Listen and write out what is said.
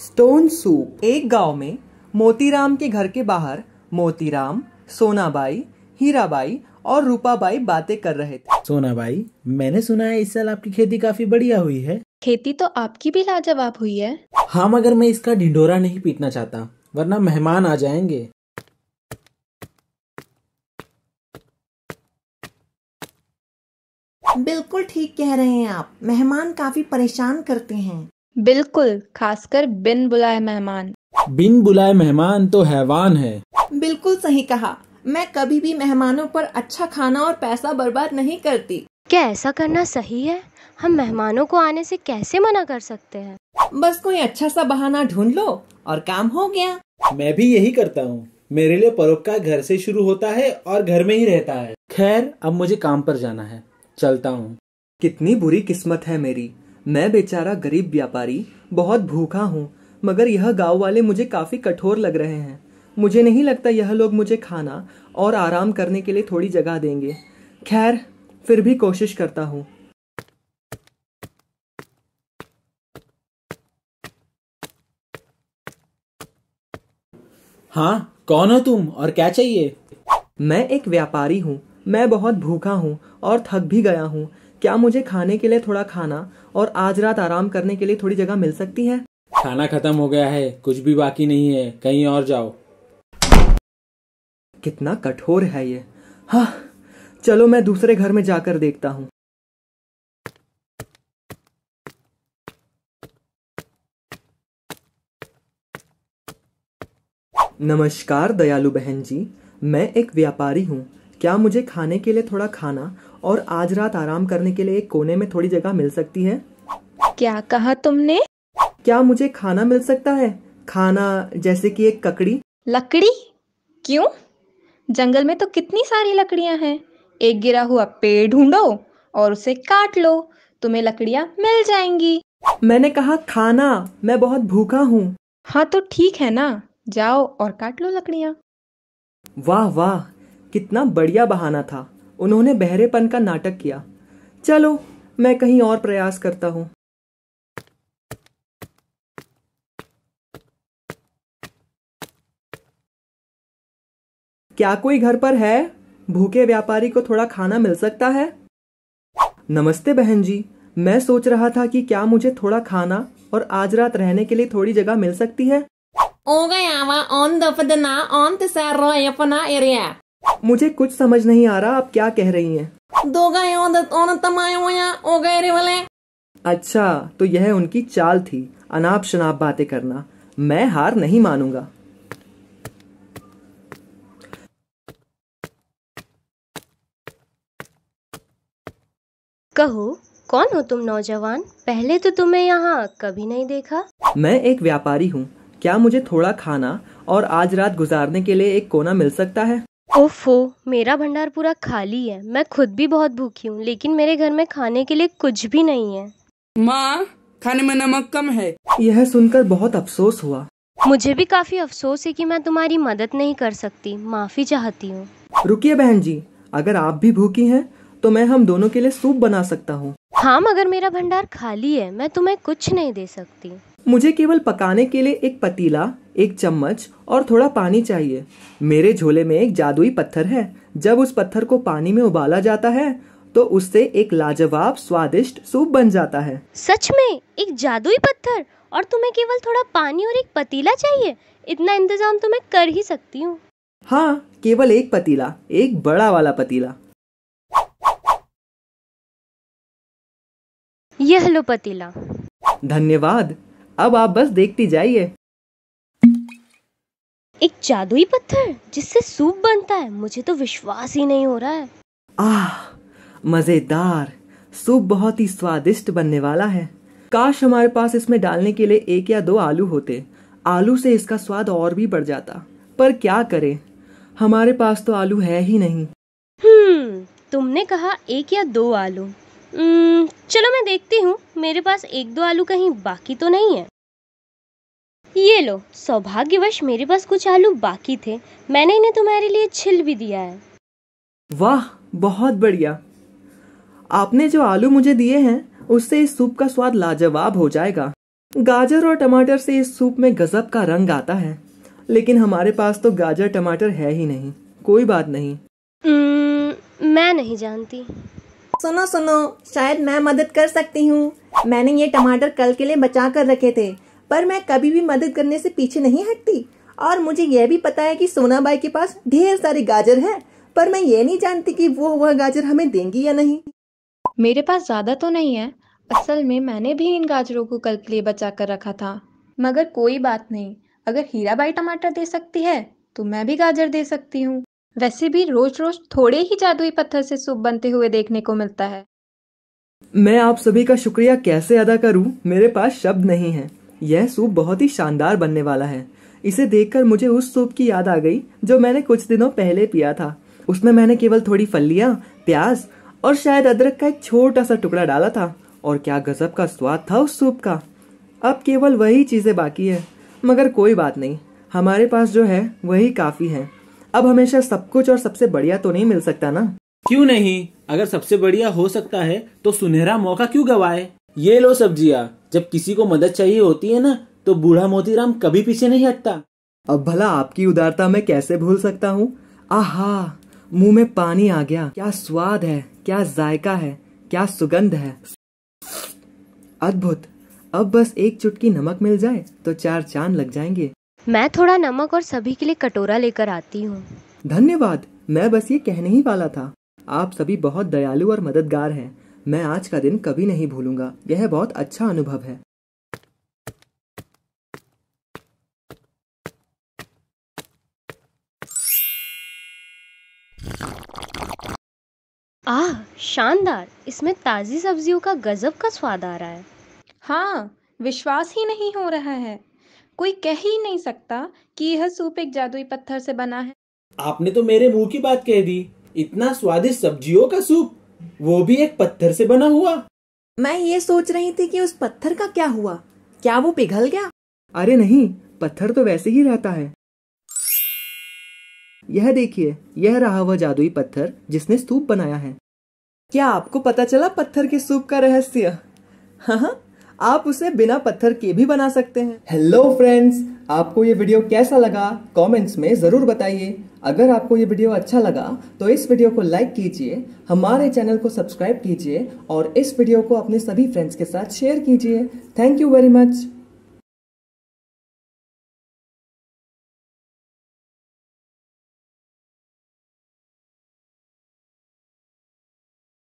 stone soup एक गांव में मोतीराम के घर के बाहर मोतीराम सोनाबाई हीराबाई और रूपाबाई बातें कर रहे थे सोनाबाई मैंने सुना है इस साल आपकी खेती काफी बढ़िया हुई है खेती तो आपकी भी लाजवाब हुई है हाँ मगर मैं इसका ढिंडोरा नहीं पीटना चाहता वरना मेहमान आ जाएंगे बिल्कुल ठीक कह रहे हैं आप मेहमान काफी परेशान करते हैं बिल्कुल खासकर बिन बुलाए मेहमान बिन बुलाए मेहमान तो हैवान है बिल्कुल सही कहा मैं कभी भी मेहमानों पर अच्छा खाना और पैसा बर्बाद नहीं करती क्या ऐसा करना सही है हम मेहमानों को आने से कैसे मना कर सकते हैं बस कोई अच्छा सा बहाना ढूंढ लो और काम हो गया मैं भी यही करता हूँ मेरे लिए परोपकार घर से शुरू होता है और घर में ही रहता है खैर अब मुझे काम पर जाना है चलता हूँ कितनी बुरी किस्मत है मेरी मैं बेचारा गरीब व्यापारी बहुत भूखा हूँ मगर यह गांव वाले मुझे काफ़ी कठोर लग रहे हैं मुझे नहीं लगता यह लोग मुझे खाना और आराम करने के लिए थोड़ी जगह देंगे खैर फिर भी कोशिश करता हूँ हाँ कौन हो तुम और क्या चाहिए मैं एक व्यापारी हूँ मैं बहुत भूखा हूँ और थक भी गया हूँ क्या मुझे खाने के लिए थोड़ा खाना और आज रात आराम करने के लिए थोड़ी जगह मिल सकती है खाना खत्म हो गया है कुछ भी बाकी नहीं है कहीं और जाओ कितना कठोर है ये हाँ चलो मैं दूसरे घर में जाकर देखता हूँ नमस्कार दयालु बहन जी मैं एक व्यापारी हूँ क्या मुझे खाने के लिए थोड़ा खाना और आज रात आराम करने के लिए एक कोने में थोड़ी जगह मिल सकती है क्या कहा तुमने क्या मुझे खाना मिल सकता है खाना जैसे कि एक ककड़ी लकड़ी क्यों जंगल में तो कितनी सारी लकड़ियां हैं एक गिरा हुआ पेड़ ढूंढो और उसे काट लो तुम्हें लकड़ियां मिल जाएंगी मैंने कहा खाना मैं बहुत भूखा हूँ हाँ तो ठीक है ना जाओ और काट लो लकड़ियाँ वाह वाह कितना बढ़िया बहाना था उन्होंने बहरेपन का नाटक किया चलो मैं कहीं और प्रयास करता हूँ क्या कोई घर पर है भूखे व्यापारी को थोड़ा खाना मिल सकता है नमस्ते बहन जी मैं सोच रहा था कि क्या मुझे थोड़ा खाना और आज रात रहने के लिए थोड़ी जगह मिल सकती है मुझे कुछ समझ नहीं आ रहा आप क्या कह रही हैं दो गए ओ गए वाले अच्छा तो यह उनकी चाल थी अनाप शनाप बातें करना मैं हार नहीं मानूंगा कहो कौन हो तुम नौजवान पहले तो तुम्हें यहाँ कभी नहीं देखा मैं एक व्यापारी हूँ क्या मुझे थोड़ा खाना और आज रात गुजारने के लिए एक कोना मिल सकता है ओफ़ो मेरा भंडार पूरा खाली है मैं खुद भी बहुत भूखी हूँ लेकिन मेरे घर में खाने के लिए कुछ भी नहीं है माँ खाने में नमक कम है यह सुनकर बहुत अफसोस हुआ मुझे भी काफी अफसोस है कि मैं तुम्हारी मदद नहीं कर सकती माफी चाहती हूँ रुकिए बहन जी अगर आप भी भूखी हैं तो मैं हम दोनों के लिए सूप बना सकता हूँ हाँ मगर मेरा भंडार खाली है मैं तुम्हें कुछ नहीं दे सकती मुझे केवल पकाने के लिए एक पतीला एक चम्मच और थोड़ा पानी चाहिए मेरे झोले में एक जादुई पत्थर है जब उस पत्थर को पानी में उबाला जाता है तो उससे एक लाजवाब स्वादिष्ट सूप बन जाता है सच में एक जादुई पत्थर और तुम्हें केवल थोड़ा पानी और एक पतीला चाहिए इतना इंतजाम तो मैं कर ही सकती हूँ हाँ केवल एक पतीला एक बड़ा वाला पतीला यह लो पतीला धन्यवाद अब आप बस देखती जाइए एक जादुई पत्थर जिससे सूप बनता है मुझे तो विश्वास ही नहीं हो रहा है आह मजेदार सूप बहुत ही स्वादिष्ट बनने वाला है काश हमारे पास इसमें डालने के लिए एक या दो आलू होते आलू से इसका स्वाद और भी बढ़ जाता पर क्या करें हमारे पास तो आलू है ही नहीं हम्म तुमने कहा एक या दो आलू चलो मैं देखती हूँ मेरे पास एक दो आलू कहीं बाकी तो नहीं है ये लो सौभाग्यवश मेरे पास कुछ आलू बाकी थे मैंने इन्हें तुम्हारे लिए छिल भी दिया है वाह बहुत बढ़िया आपने जो आलू मुझे दिए हैं उससे इस सूप का स्वाद लाजवाब हो जाएगा गाजर और टमाटर से इस सूप में गजब का रंग आता है लेकिन हमारे पास तो गाजर टमाटर है ही नहीं कोई बात नहीं न, मैं नहीं जानती सुनो सुनो शायद मैं मदद कर सकती हूँ मैंने ये टमाटर कल के लिए बचा कर रखे थे पर मैं कभी भी मदद करने से पीछे नहीं हटती और मुझे यह भी पता है कि बाई के पास ढेर सारे गाजर हैं पर मैं ये नहीं जानती कि वो वह गाजर हमें देंगी या नहीं मेरे पास ज्यादा तो नहीं है असल में मैंने भी इन गाजरों को कल के लिए बचा कर रखा था मगर कोई बात नहीं अगर हीरा बाई टमाटर दे सकती है तो मैं भी गाजर दे सकती हूँ वैसे भी रोज रोज थोड़े ही जादुई पत्थर से सूप बनते हुए देखने को मिलता है मैं आप सभी का शुक्रिया कैसे अदा करूं मेरे पास शब्द नहीं है यह सूप बहुत ही शानदार बनने वाला है इसे देखकर मुझे उस सूप की याद आ गई जो मैंने कुछ दिनों पहले पिया था उसमें मैंने केवल थोड़ी फलियाँ प्याज और शायद अदरक का एक छोटा सा टुकड़ा डाला था और क्या गजब का स्वाद था उस सूप का अब केवल वही चीज़ें बाकी है मगर कोई बात नहीं हमारे पास जो है वही काफ़ी है अब हमेशा सब कुछ और सबसे बढ़िया तो नहीं मिल सकता ना क्यों नहीं अगर सबसे बढ़िया हो सकता है तो सुनहरा मौका क्यों गवाए ये लो सब्जियाँ जब किसी को मदद चाहिए होती है ना तो बूढ़ा मोतीराम कभी पीछे नहीं हटता अब भला आपकी उदारता मैं कैसे भूल सकता हूँ आहा मुंह में पानी आ गया क्या स्वाद है क्या जायका है क्या सुगंध है अद्भुत अब बस एक चुटकी नमक मिल जाए तो चार चांद लग जाएंगे मैं थोड़ा नमक और सभी के लिए कटोरा लेकर आती हूँ धन्यवाद मैं बस ये कहने ही वाला था आप सभी बहुत दयालु और मददगार हैं मैं आज का दिन कभी नहीं भूलूंगा यह बहुत अच्छा अनुभव है आह शानदार इसमें ताज़ी सब्जियों का गजब का स्वाद आ रहा है हाँ विश्वास ही नहीं हो रहा है कोई कह ही नहीं सकता कि यह सूप एक जादुई पत्थर से बना है आपने तो मेरे मुंह की बात कह दी इतना स्वादिष्ट सब्जियों का सूप वो भी एक पत्थर से बना हुआ मैं ये सोच रही थी कि उस पत्थर का क्या हुआ क्या वो पिघल गया अरे नहीं पत्थर तो वैसे ही रहता है यह देखिए यह रहा वह जादुई पत्थर जिसने स्तूप बनाया है क्या आपको पता चला पत्थर के सूप का रहस्य हाँ, हाँ आप उसे बिना पत्थर के भी बना सकते हैं हेलो फ्रेंड्स आपको ये वीडियो कैसा लगा कमेंट्स में ज़रूर बताइए अगर आपको ये वीडियो अच्छा लगा तो इस वीडियो को लाइक कीजिए हमारे चैनल को सब्सक्राइब कीजिए और इस वीडियो को अपने सभी फ्रेंड्स के साथ शेयर कीजिए थैंक यू वेरी मच